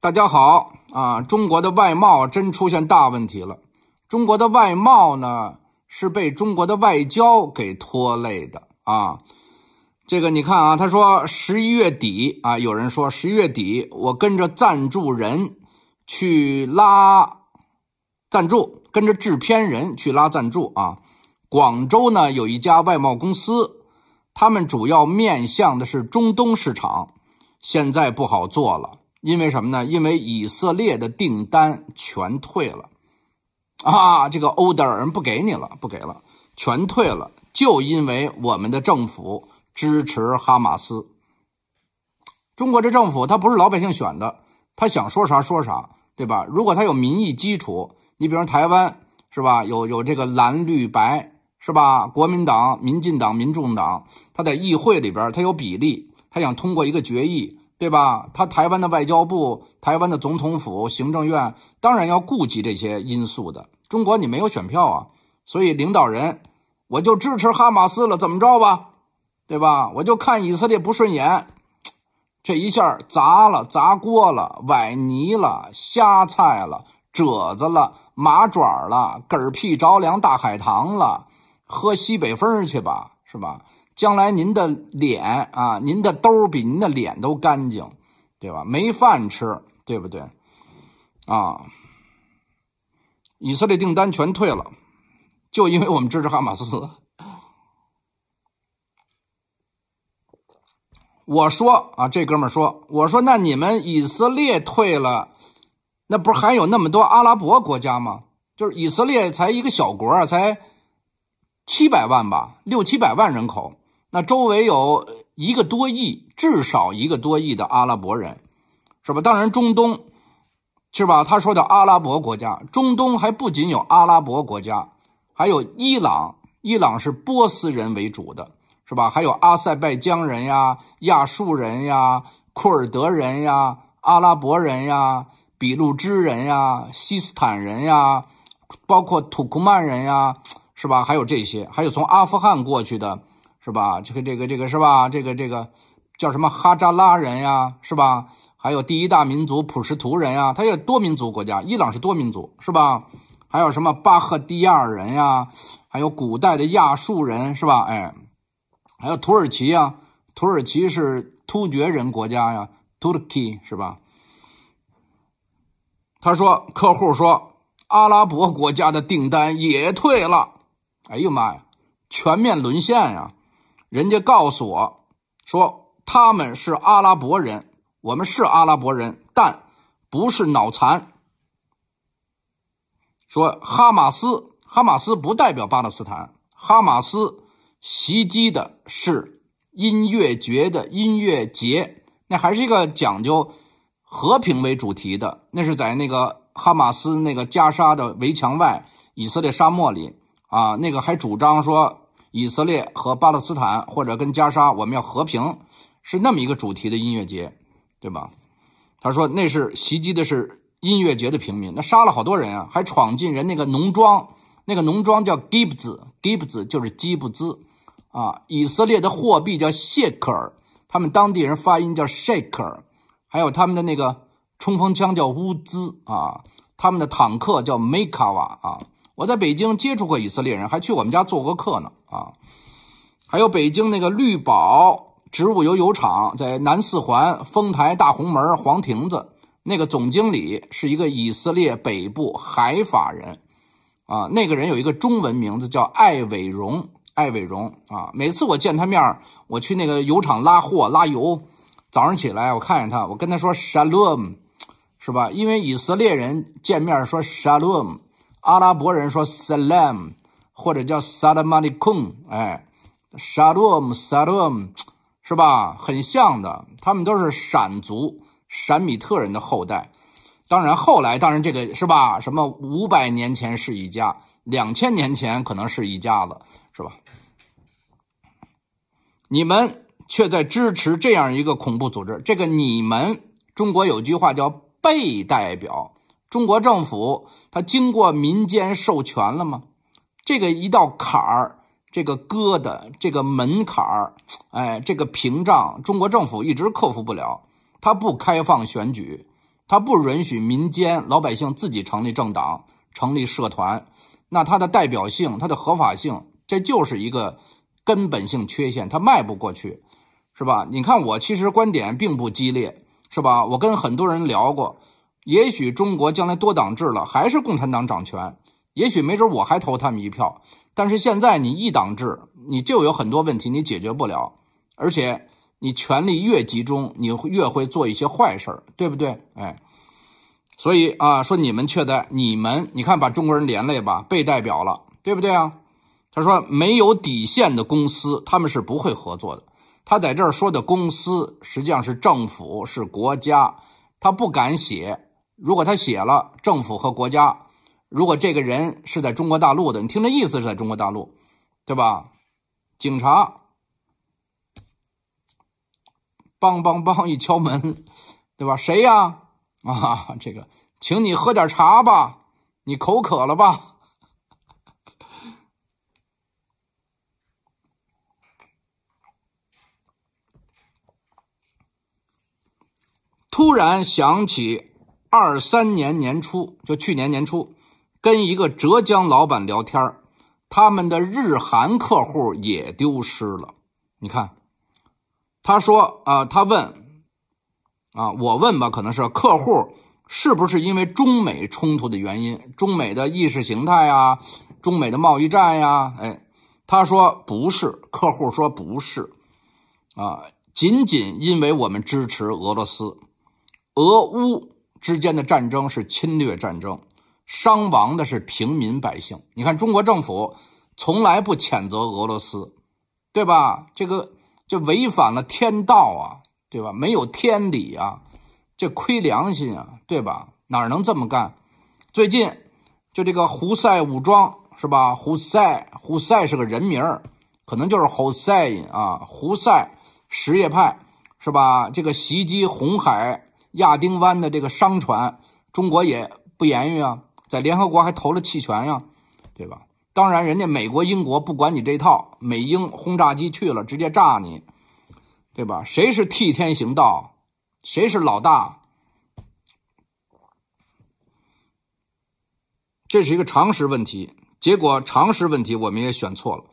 大家好啊！中国的外贸真出现大问题了。中国的外贸呢，是被中国的外交给拖累的啊。这个你看啊，他说十一月底啊，有人说十一月底我跟着赞助人去拉赞助，跟着制片人去拉赞助啊。广州呢有一家外贸公司，他们主要面向的是中东市场，现在不好做了。因为什么呢？因为以色列的订单全退了，啊，这个 o 德 d e r 人不给你了，不给了，全退了，就因为我们的政府支持哈马斯。中国这政府他不是老百姓选的，他想说啥说啥，对吧？如果他有民意基础，你比如台湾是吧？有有这个蓝绿白是吧？国民党、民进党、民众党，他在议会里边他有比例，他想通过一个决议。对吧？他台湾的外交部、台湾的总统府、行政院当然要顾及这些因素的。中国你没有选票啊，所以领导人我就支持哈马斯了，怎么着吧？对吧？我就看以色列不顺眼，这一下砸了、砸锅了、崴泥了、瞎菜了、褶子了、麻爪了、嗝屁着凉大海棠了，喝西北风去吧，是吧？将来您的脸啊，您的兜比您的脸都干净，对吧？没饭吃，对不对？啊，以色列订单全退了，就因为我们支持哈马斯。我说啊，这哥们说，我说那你们以色列退了，那不是还有那么多阿拉伯国家吗？就是以色列才一个小国啊，才七百万吧，六七百万人口。那周围有一个多亿，至少一个多亿的阿拉伯人，是吧？当然，中东，是吧？他说的阿拉伯国家，中东还不仅有阿拉伯国家，还有伊朗。伊朗是波斯人为主的是吧？还有阿塞拜疆人呀、亚述人呀、库尔德人呀、阿拉伯人呀、比路支人呀、西斯坦人呀，包括土库曼人呀，是吧？还有这些，还有从阿富汗过去的。是吧？这个这个这个是吧？这个这个叫什么哈扎拉人呀？是吧？还有第一大民族普什图人呀，它有多民族国家，伊朗是多民族，是吧？还有什么巴赫蒂亚尔人呀？还有古代的亚述人，是吧？哎，还有土耳其呀，土耳其是突厥人国家呀，t u k e y 是吧？他说，客户说，阿拉伯国家的订单也退了，哎呦妈呀，全面沦陷呀！人家告诉我，说他们是阿拉伯人，我们是阿拉伯人，但不是脑残。说哈马斯，哈马斯不代表巴勒斯坦，哈马斯袭击的是音乐节的音乐节，那还是一个讲究和平为主题的，那是在那个哈马斯那个加沙的围墙外，以色列沙漠里啊，那个还主张说。以色列和巴勒斯坦，或者跟加沙，我们要和平，是那么一个主题的音乐节，对吧？他说那是袭击的是音乐节的平民，那杀了好多人啊，还闯进人那个农庄，那个农庄叫 g i b b s g i b s 就是基布兹，啊，以色列的货币叫谢克尔，他们当地人发音叫 s h a k e r 还有他们的那个冲锋枪叫乌兹啊，他们的坦克叫梅卡瓦啊。我在北京接触过以色列人，还去我们家做过客呢。啊，还有北京那个绿宝植物油油厂，在南四环丰台大红门黄亭子，那个总经理是一个以色列北部海法人，啊，那个人有一个中文名字叫艾伟荣，艾伟荣啊。每次我见他面我去那个油厂拉货拉油，早上起来我看见他，我跟他说 shalom，是吧？因为以色列人见面说 shalom。阿拉伯人说 “Salam” 或者叫 “Salam a l i k u m 哎，“Salam”“Salam” 是吧？很像的，他们都是闪族闪米特人的后代。当然，后来当然这个是吧？什么五百年前是一家，两千年前可能是一家子，是吧？你们却在支持这样一个恐怖组织，这个你们中国有句话叫“被代表”。中国政府它经过民间授权了吗？这个一道坎儿，这个疙瘩，这个门槛儿，哎，这个屏障，中国政府一直克服不了。它不开放选举，它不允许民间老百姓自己成立政党、成立社团，那它的代表性、它的合法性，这就是一个根本性缺陷，它迈不过去，是吧？你看，我其实观点并不激烈，是吧？我跟很多人聊过。也许中国将来多党制了，还是共产党掌权。也许没准我还投他们一票。但是现在你一党制，你就有很多问题你解决不了，而且你权力越集中，你越会做一些坏事儿，对不对？哎，所以啊，说你们却在你们，你看把中国人连累吧，被代表了，对不对啊？他说没有底线的公司，他们是不会合作的。他在这儿说的公司实际上是政府，是国家，他不敢写。如果他写了政府和国家，如果这个人是在中国大陆的，你听这意思是在中国大陆，对吧？警察，梆梆梆一敲门，对吧？谁呀？啊，这个，请你喝点茶吧，你口渴了吧？突然想起。二三年年初，就去年年初，跟一个浙江老板聊天他们的日韩客户也丢失了。你看，他说：“啊，他问，啊，我问吧，可能是客户是不是因为中美冲突的原因？中美的意识形态啊，中美的贸易战呀？哎，他说不是，客户说不是，啊，仅仅因为我们支持俄罗斯，俄乌。”之间的战争是侵略战争，伤亡的是平民百姓。你看，中国政府从来不谴责俄罗斯，对吧？这个这违反了天道啊，对吧？没有天理啊，这亏良心啊，对吧？哪能这么干？最近就这个胡塞武装是吧？胡塞胡塞是个人名儿，可能就是 Hossein 啊，胡塞什叶派是吧？这个袭击红海。亚丁湾的这个商船，中国也不言语啊，在联合国还投了弃权呀，对吧？当然，人家美国、英国不管你这套，美英轰炸机去了直接炸你，对吧？谁是替天行道，谁是老大？这是一个常识问题。结果，常识问题我们也选错了，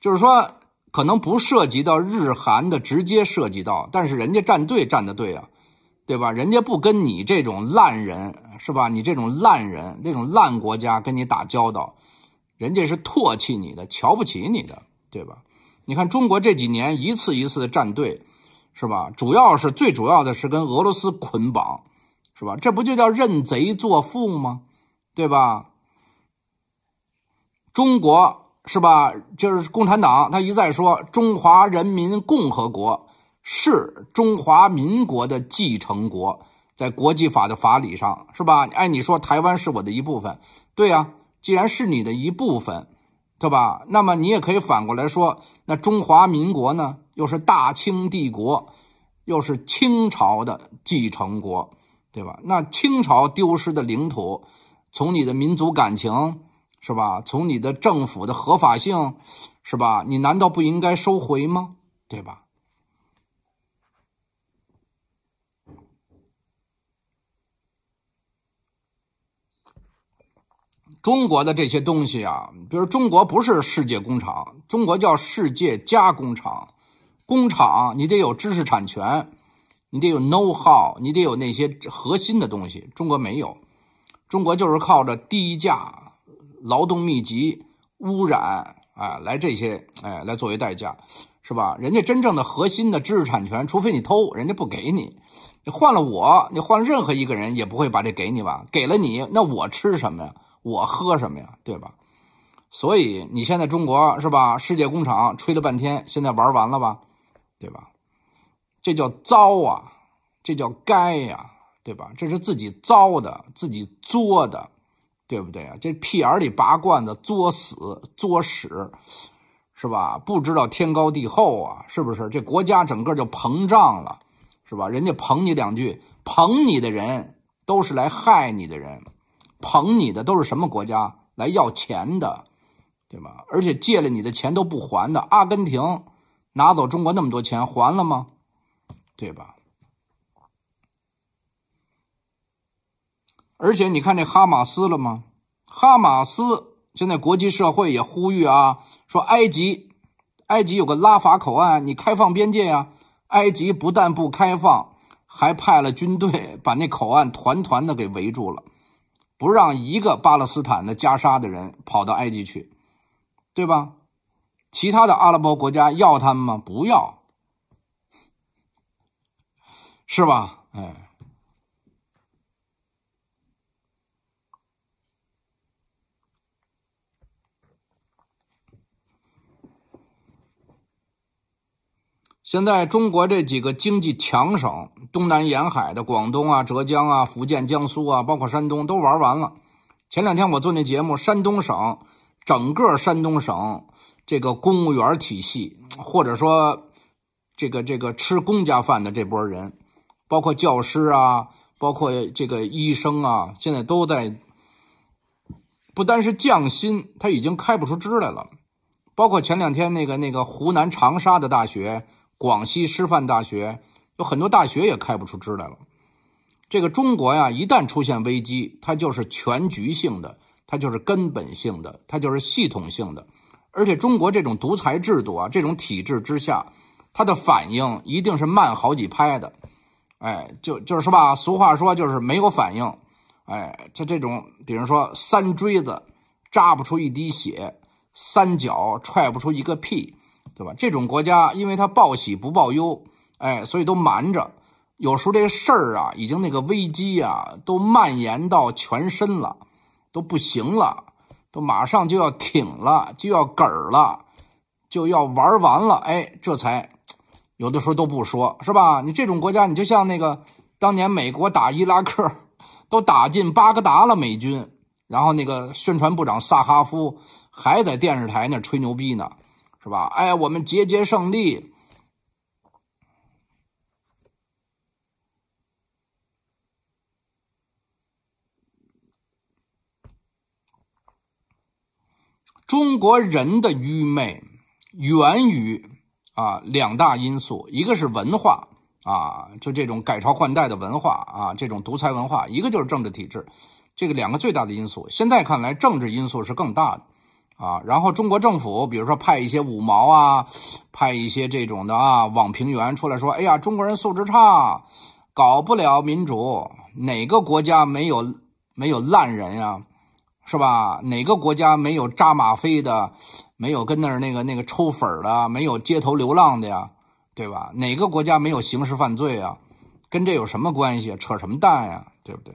就是说，可能不涉及到日韩的，直接涉及到，但是人家站队站的对啊。对吧？人家不跟你这种烂人是吧？你这种烂人、那种烂国家跟你打交道，人家是唾弃你的、瞧不起你的，对吧？你看中国这几年一次一次的站队，是吧？主要是最主要的是跟俄罗斯捆绑，是吧？这不就叫认贼作父吗？对吧？中国是吧？就是共产党，他一再说中华人民共和国。是中华民国的继承国，在国际法的法理上，是吧？按你说，台湾是我的一部分，对呀。既然是你的一部分，对吧？那么你也可以反过来说，那中华民国呢，又是大清帝国，又是清朝的继承国，对吧？那清朝丢失的领土，从你的民族感情，是吧？从你的政府的合法性，是吧？你难道不应该收回吗？对吧？中国的这些东西啊，比如中国不是世界工厂，中国叫世界加工厂。工厂你得有知识产权，你得有 know how，你得有那些核心的东西。中国没有，中国就是靠着低价、劳动密集、污染，哎，来这些，哎，来作为代价，是吧？人家真正的核心的知识产权，除非你偷，人家不给你。你换了我，你换了任何一个人，也不会把这给你吧？给了你，那我吃什么呀？我喝什么呀，对吧？所以你现在中国是吧？世界工厂吹了半天，现在玩完了吧，对吧？这叫糟啊，这叫该呀，对吧？这是自己糟的，自己作的，对不对啊？这屁眼里拔罐子，作死作屎，是吧？不知道天高地厚啊，是不是？这国家整个就膨胀了，是吧？人家捧你两句，捧你的人都是来害你的人。捧你的都是什么国家来要钱的，对吧？而且借了你的钱都不还的。阿根廷拿走中国那么多钱还了吗？对吧？而且你看这哈马斯了吗？哈马斯现在国际社会也呼吁啊，说埃及，埃及有个拉法口岸，你开放边界呀。埃及不但不开放，还派了军队把那口岸团团的给围住了。不让一个巴勒斯坦的加沙的人跑到埃及去，对吧？其他的阿拉伯国家要他们吗？不要，是吧？哎。现在中国这几个经济强省，东南沿海的广东啊、浙江啊、福建、江苏啊，包括山东都玩完了。前两天我做那节目，山东省整个山东省这个公务员体系，或者说这个这个吃公家饭的这波人，包括教师啊，包括这个医生啊，现在都在不单是降薪，他已经开不出支来了。包括前两天那个那个湖南长沙的大学。广西师范大学有很多大学也开不出枝来了。这个中国呀，一旦出现危机，它就是全局性的，它就是根本性的，它就是系统性的。而且中国这种独裁制度啊，这种体制之下，它的反应一定是慢好几拍的。哎，就就是吧？俗话说，就是没有反应。哎，这这种，比如说三锥子扎不出一滴血，三脚踹不出一个屁。对吧？这种国家，因为它报喜不报忧，哎，所以都瞒着。有时候这个事儿啊，已经那个危机啊，都蔓延到全身了，都不行了，都马上就要挺了，就要梗儿了，就要玩完了，哎，这才有的时候都不说，是吧？你这种国家，你就像那个当年美国打伊拉克，都打进巴格达了，美军，然后那个宣传部长萨哈夫还在电视台那吹牛逼呢。是吧？哎，我们节节胜利。中国人的愚昧源于啊两大因素，一个是文化啊，就这种改朝换代的文化啊，这种独裁文化；一个就是政治体制，这个两个最大的因素。现在看来，政治因素是更大的。啊，然后中国政府，比如说派一些五毛啊，派一些这种的啊，网评员出来说，哎呀，中国人素质差，搞不了民主。哪个国家没有没有烂人呀，是吧？哪个国家没有扎马飞的，没有跟那儿那个那个抽粉儿的，没有街头流浪的呀，对吧？哪个国家没有刑事犯罪啊？跟这有什么关系？扯什么淡呀？对不对？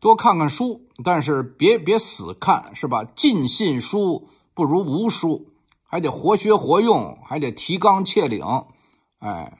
多看看书，但是别别死看，是吧？尽信书不如无书，还得活学活用，还得提纲挈领，哎。